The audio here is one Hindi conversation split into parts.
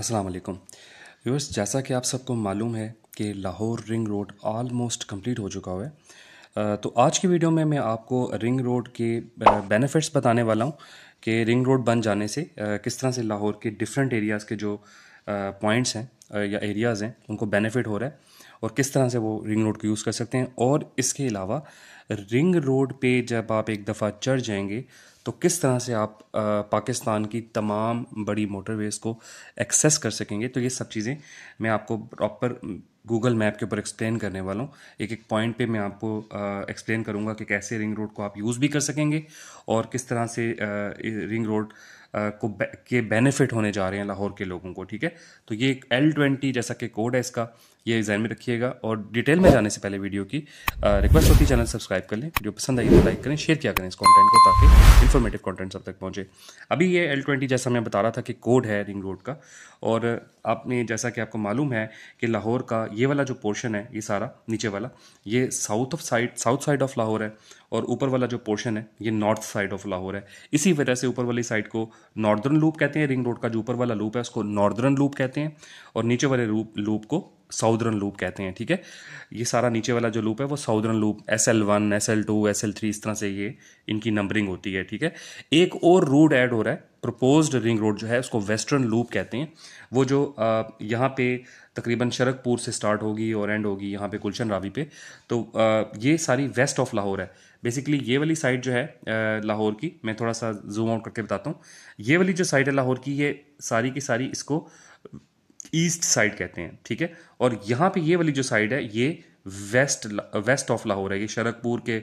अस्सलाम वालेकुम व्यूअर्स जैसा कि आप सबको मालूम है कि Lahore ring road almost complete हो चुका हुआ है तो आज की वीडियो में मैं आपको रिंग रोड के बेनिफिट्स बताने वाला हूँ कि रिंग रोड बन जाने से किस तरह से लाहौर के डिफरेंट एरियाज़ के जो पॉइंट्स हैं या एरियाज़ हैं उनको बेनिफिट हो रहा है और किस तरह से वो रिंग रोड को यूज़ कर सकते हैं और इसके अलावा रिंग रोड पे जब आप एक दफ़ा चढ़ जाएंगे तो किस तरह से आप पाकिस्तान की तमाम बड़ी मोटरवेज़ को एक्सेस कर सकेंगे तो ये सब चीज़ें मैं आपको प्रॉपर गूगल मैप के ऊपर एक्सप्लेन करने वाला हूँ एक एक पॉइंट पे मैं आपको एक्सप्लेन करूँगा कि कैसे रिंग रोड को आप यूज़ भी कर सकेंगे और किस तरह से रिंग रोड को के बेनिफिट होने जा रहे हैं लाहौर के लोगों को ठीक है तो ये एक एल ट्वेंटी जैसा कि कोड है इसका ये एग्जाम में रखिएगा और डिटेल में जाने से पहले वीडियो की रिक्वेस्ट होती है चैनल सब्सक्राइब कर लें वीडियो पसंद आई तो लाइक करें शेयर किया करें इस कंटेंट को ताकि इन्फॉर्मेटिव कंटेंट सब तक पहुँचे अभी ये एल ट्वेंटी जैसा मैं बता रहा था कि कोड है रिंग रोड का और आपने जैसा कि आपको मालूम है कि लाहौर का ये वाला जो पोर्शन है ये सारा नीचे वाला ये south of side south side of Lahore है और ऊपर वाला जो पोर्शन है ये नॉर्थ साइड ऑफ लाहौर है इसी वजह से ऊपर वाली साइड को नॉर्दर्न लूप कहते हैं रिंग रोड का जो ऊपर वाला लूप है उसको नॉर्दर्न लूप कहते हैं और नीचे वाले रूप लूप को साउदर्न लूप कहते हैं ठीक है ये सारा नीचे वाला जो लूप है वो southern loop S L one S L two S L three इस तरह से ये इनकी नंबरिंग होती है ठीक है एक और रूट ऐड हो रहा है प्रोपोज रिंग रोड जो है उसको वेस्टर्न लूप कहते हैं वो जो यहाँ पे तकरीबन शरकपुर से स्टार्ट होगी और एंड होगी यहाँ पे गुलशन रावी पे तो आ, ये सारी वेस्ट ऑफ लाहौर है बेसिकली ये वाली साइड जो है लाहौर की मैं थोड़ा सा जूम आउट करके बताता हूँ ये वाली जो साइड है लाहौर की ये सारी की सारी इसको ईस्ट साइड कहते हैं ठीक है और यहाँ पे ये वाली जो साइड है ये वेस्ट वेस्ट ऑफ लाहौर है ये शरकपुर के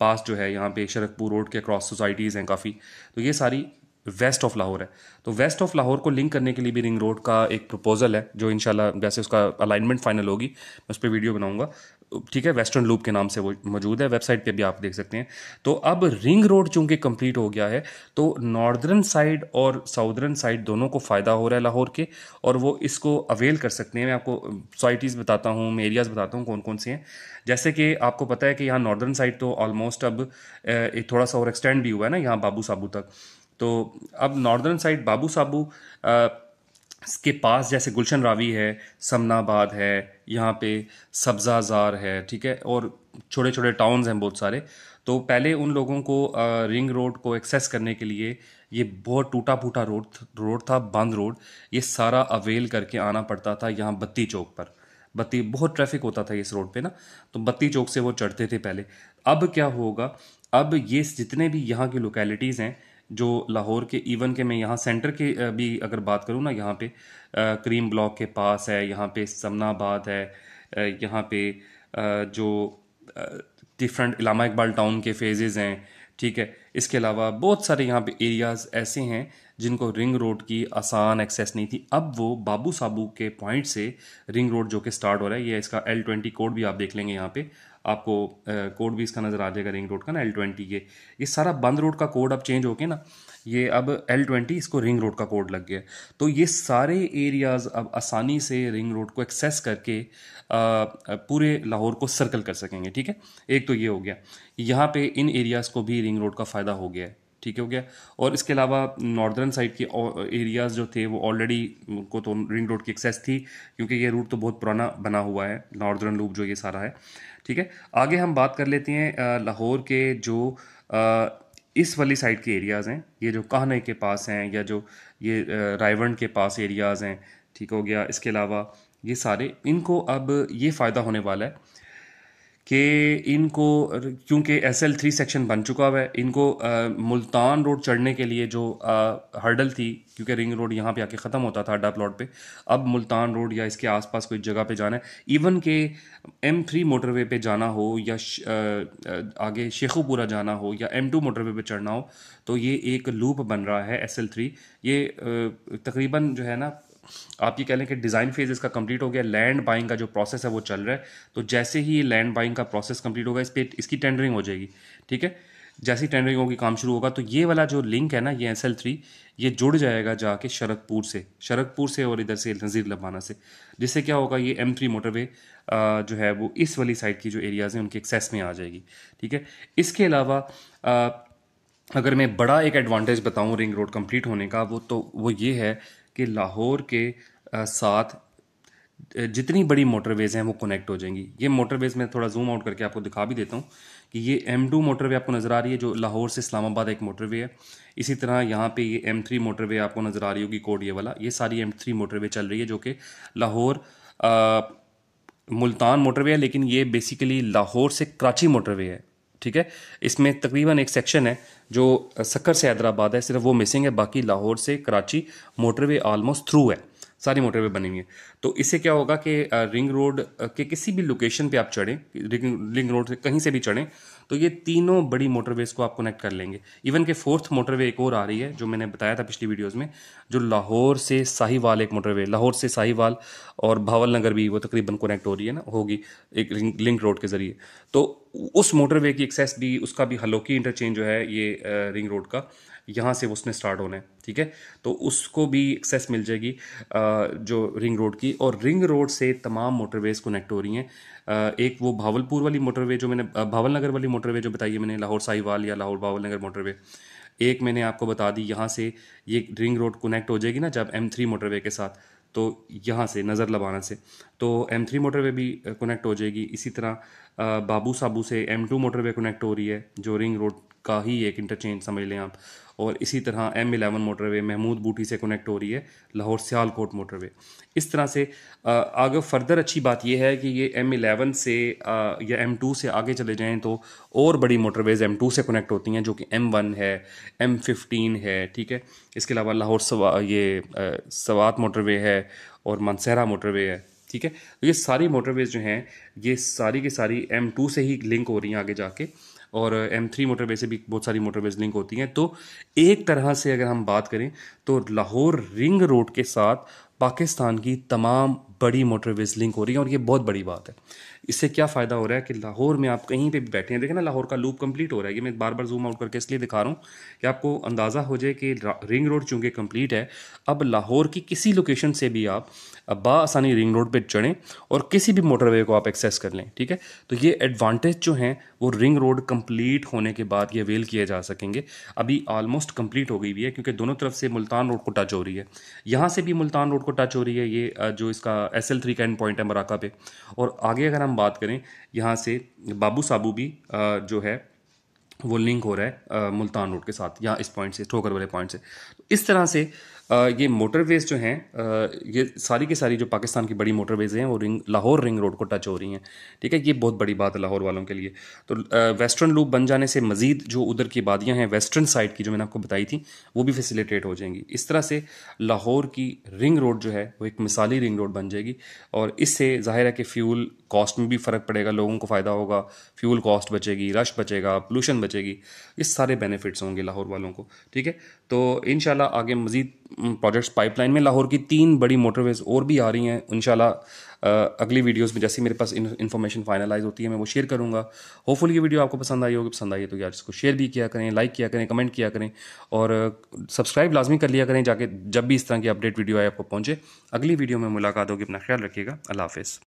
पास जो है यहाँ पे शरकपुर रोड के क्रॉस सोसाइटीज़ हैं काफ़ी तो ये सारी वेस्ट ऑफ लाहौर है तो वेस्ट ऑफ लाहौर को लिंक करने के लिए भी रिंग रोड का एक प्रपोज़ल है जो इनशाला जैसे उसका अलाइनमेंट फाइनल होगी मैं उस पर वीडियो बनाऊंगा ठीक है वेस्टर्न लूप के नाम से वो मौजूद है वेबसाइट पे भी आप देख सकते हैं तो अब रिंग रोड चूंकि कंप्लीट हो गया है तो नॉर्दर्न साइड और साउदर्न साइड दोनों को फ़ायदा हो रहा है लाहौर के और वो इसको अवेल कर सकते हैं मैं आपको सोसाइटीज़ बताता हूँ मैं एरियाज़ बताता हूँ कौन कौन से हैं जैसे कि आपको पता है कि यहाँ नॉर्दर्न साइड तो ऑलमोस्ट अब एक थोड़ा सा और एक्सटेंड भी हुआ है ना यहाँ बाबू साबू तक तो अब नॉर्दर्न साइड बाबू साबू इसके पास जैसे गुलशन रावी है समनाबाद है यहाँ पे सब्ज़ाजार है ठीक है और छोटे छोटे टाउन्स हैं बहुत सारे तो पहले उन लोगों को आ, रिंग रोड को एक्सेस करने के लिए ये बहुत टूटा फूटा रोड रोड था बंद रोड ये सारा अवेल करके आना पड़ता था यहाँ बत्ती चौक पर बत्ती बहुत ट्रैफिक होता था इस रोड पे ना तो बत्ती चौक से वो चढ़ते थे पहले अब क्या होगा अब ये जितने भी यहाँ की लोकेलिटीज़ हैं जो लाहौर के इवन के मैं यहाँ सेंटर के भी अगर बात करूँ ना यहाँ पे करीम ब्लॉक के पास है यहाँ पे समनाबाद है यहाँ पे जो डिफरेंट इलामा इकबाल टाउन के फेजेज़ हैं ठीक है इसके अलावा बहुत सारे यहाँ पे एरियाज़ ऐसे हैं जिनको रिंग रोड की आसान एक्सेस नहीं थी अब वो बाबू साबू के पॉइंट से रिंग रोड जो कि स्टार्ट हो रहा है ये इसका एल ट्वेंटी कोड भी आप देख लेंगे यहाँ पे आपको कोड भी इसका नज़र आ जाएगा रिंग रोड का ना एल ट्वेंटी ये ये सारा बंद रोड का कोड अब चेंज होके ना ये अब एल ट्वेंटी इसको रिंग रोड का कोड लग गया तो ये सारे एरियाज़ अब आसानी से रिंग रोड को एक्सेस करके पूरे लाहौर को सर्कल कर सकेंगे ठीक है एक तो ये हो गया यहाँ पे इन एरियाज़ को भी रिंग रोड का फ़ायदा हो गया है ठीक है हो गया और इसके अलावा नॉर्दर्न साइड के एरियाज़ जो थे वो ऑलरेडी को तो रिंग रोड की एक्सेस थी क्योंकि ये रूट तो बहुत पुराना बना हुआ है नॉर्दर्न लूप जो ये सारा है ठीक है आगे हम बात कर लेते हैं लाहौर के जो इस वाली साइड के एरियाज़ हैं ये जो कहने के पास हैं या जो ये रायवंड के पास एरियाज़ हैं ठीक हो गया इसके अलावा ये सारे इनको अब ये फ़ायदा होने वाला है कि इनको क्योंकि एस एल थ्री सेक्शन बन चुका हुआ है इनको आ, मुल्तान रोड चढ़ने के लिए जो आ, हर्डल थी क्योंकि रिंग रोड यहाँ पे आके ख़त्म होता था अड्डा प्लॉट पे अब मुल्तान रोड या इसके आसपास कोई जगह पे जाना है इवन के एम थ्री मोटरवे पे जाना हो या श, आ, आगे शेखोपुरा जाना हो या एम टू मोटरवे पे चढ़ना हो तो ये एक लूप बन रहा है एस एल थ्री ये तकरीबन जो है ना आप ये कह लें कि डिज़ाइन फेज़ इसका कंप्लीट हो गया लैंड बाइंग का जो प्रोसेस है वो चल रहा है तो जैसे ही लैंड बाइंग का प्रोसेस कंप्लीट होगा इस पर इसकी टेंडरिंग हो जाएगी ठीक है जैसी टेंडरिंग होगी काम शुरू होगा तो ये वाला जो लिंक है ना ये एस एल थ्री ये जुड़ जाएगा जाके शरकपुर से शरकपुर से और इधर से नज़ीर लबाना से जिससे क्या होगा ये एम थ्री मोटरवे जो है वो इस वाली साइड की जो एरियाज़ हैं उनके एक्सेस में आ जाएगी ठीक है इसके अलावा अगर मैं बड़ा एक एडवांटेज बताऊँ रिंग रोड कंप्लीट होने का वो तो वो ये है कि लाहौर के साथ जितनी बड़ी मोटरवेज़ हैं वो कनेक्ट हो जाएंगी ये मोटरवेज़ मैं थोड़ा जूम आउट करके आपको दिखा भी देता हूँ कि ये एम टू मोटरवे आपको नज़र आ रही है जो लाहौर से इस्लामाबाद एक मोटरवे है इसी तरह यहाँ पे ये एम थ्री मोटरवे आपको नज़र आ रही होगी कोड ये वाला ये सारी एम थ्री मोटरवे चल रही है जो कि लाहौर मुल्तान मोटरवे है लेकिन ये बेसिकली लाहौर से कराची मोटरवे है ठीक है इसमें तकरीबन एक सेक्शन है जो सक्कर से हैदराबाद है सिर्फ वो मिसिंग है बाकी लाहौर से कराची मोटरवे ऑलमोस्ट थ्रू है सारी मोटरवे बनेंगे तो इससे क्या होगा कि रिंग रोड के किसी भी लोकेशन पे आप चढ़ें रिंग रिंग रोड से कहीं से भी चढ़ें तो ये तीनों बड़ी मोटरवेज़ को आप कनेक्ट कर लेंगे इवन के फोर्थ मोटरवे एक और आ रही है जो मैंने बताया था पिछली वीडियोज़ में जो लाहौर से साहिवाल एक मोटरवे लाहौर से साहिवाल और भावल नगर भी वो तकरीबन कनेक्ट हो रही है ना होगी एक लिंक रोड के ज़रिए तो उस मोटरवे की एक्सेस भी उसका भी हलोकी इंटरचेंज जो है ये रिंग रोड का यहाँ से उसने स्टार्ट होना है ठीक है तो उसको भी एक्सेस मिल जाएगी जो रिंग रोड की और रिंग रोड से तमाम मोटरवेज कनेक्ट हो रही हैं एक वो भावलपुर वाली मोटरवे जो मैंने भावल नगर वाली मोटरवे जो बताई है मैंने लाहौर साहिवाल या लाहौर भावल नगर मोटरवे एक मैंने आपको बता दी यहाँ से ये रिंग रोड कनेक्ट हो जाएगी ना जब एम थ्री मोटरवे के साथ तो यहाँ से नज़र लबाना से तो एम थ्री मोटरवे भी कनेक्ट हो जाएगी इसी तरह बाबू साबू से एम टू मोटरवे कनेक्ट हो रही है जो रिंग रोड का ही एक इंटरचेंज समझ लें आप और इसी तरह एम एलेवन मोटरवे महमूद बूटी से कनेक्ट हो रही है लाहौर सियालकोट मोटरवे इस तरह से आगे फर्दर अच्छी बात यह है कि ये एम एलेवन से या एम टू से आगे चले जाएँ तो और बड़ी मोटरवेज़ एम टू से कनेक्ट होती हैं जो कि एम वन है एम फिफ्टीन है ठीक है इसके अलावा लाहौर सवा ये सवात मोटरवे है और मानसहरा मोटरवे है ठीक है तो ये सारी मोटरवेज़ जो हैं ये सारी की सारी एम टू से ही लिंक हो रही हैं आगे जाके और एम थ्री मोटरवे से भी बहुत सारी मोटरवेज लिंक होती हैं तो एक तरह से अगर हम बात करें तो लाहौर रिंग रोड के साथ पाकिस्तान की तमाम बड़ी मोटरवेज लिंक हो रही है और ये बहुत बड़ी बात है इससे क्या फ़ायदा हो रहा है कि लाहौर में आप कहीं पर भी बैठे हैं देखें ना लाहौर का लूप कम्प्लीट हो रहा है ये मैं बार बार जूम आउट करके इसलिए दिखा रहा हूँ कि आपको अंदाज़ा हो जाए कि रिंग रोड चूँकि कम्प्लीट है अब लाहौर की किसी लोकेशन से भी आप बासानी रिंग रोड पर चढ़ें और किसी भी मोटरवे को आप एक्सेस कर लें ठीक है तो ये एडवांटेज जो हैं वो रिंग रोड कम्प्लीट होने के बाद ये अवेल किए जा सकेंगे अभी ऑलमोस्ट कम्प्लीट हो गई भी है क्योंकि दोनों तरफ से मुल्तान रोड को टच हो रही है यहाँ से भी मुल्तान रोड को टच हो रही है ये जो इसका एस एल थ्री का एंड पॉइंट है मराका पे और आगे अगर हम हम बात करें यहाँ से बाबू साबू भी जो है वो लिंक हो रहा है मुल्तान रोड के साथ यहाँ इस पॉइंट से ठोकर वाले पॉइंट से तो इस तरह से ये मोटरवेज़ जो हैं ये सारी की सारी जो पाकिस्तान की बड़ी मोटरवेज़ हैं वो रिंग लाहौर रिंग रोड को टच हो रही हैं ठीक है ये बहुत बड़ी बात है लाहौर वालों के लिए तो वेस्टर्न लूप बन जाने से मज़ीद जो उधर की आबादियाँ हैं वेस्टर्न साइड की जो मैंने आपको बताई थी वो भी फैसिलिटेट हो जाएंगी इस तरह से लाहौर की रिंग रोड जो है वो एक मिसाली रिंग रोड बन जाएगी और इससे ज़ाहिर है कि फ्यूल कॉस्ट में भी फ़र्क पड़ेगा लोगों को फ़ायदा होगा फ्यूल कॉस्ट बचेगी रश बचेगा पोलूशन बचेगी ये सारे बेनिफिट्स होंगे लाहौर वालों को ठीक है तो इन आगे मज़ीद प्रोजेक्ट्स पाइपलाइन में लाहौर की तीन बड़ी मोटरवेज और भी आ रही हैं इन अगली वीडियोस में जैसे मेरे पास इन्फॉर्मेशन फाइनलाइज होती है मैं वो शेयर करूँगा होपफुल ये वीडियो आपको पसंद आई होगी पसंद आई है तो यार इसको शेयर भी किया करें लाइक किया करें कमेंट किया करें और सब्सक्राइब लाजमी कर लिया करें जाके जब भी इस तरह की अपडेट वीडियो आए आपको पहुँचे अगली वीडियो में मुलाकात होगी अपना ख्याल रखिएगा अल्लाह हाफ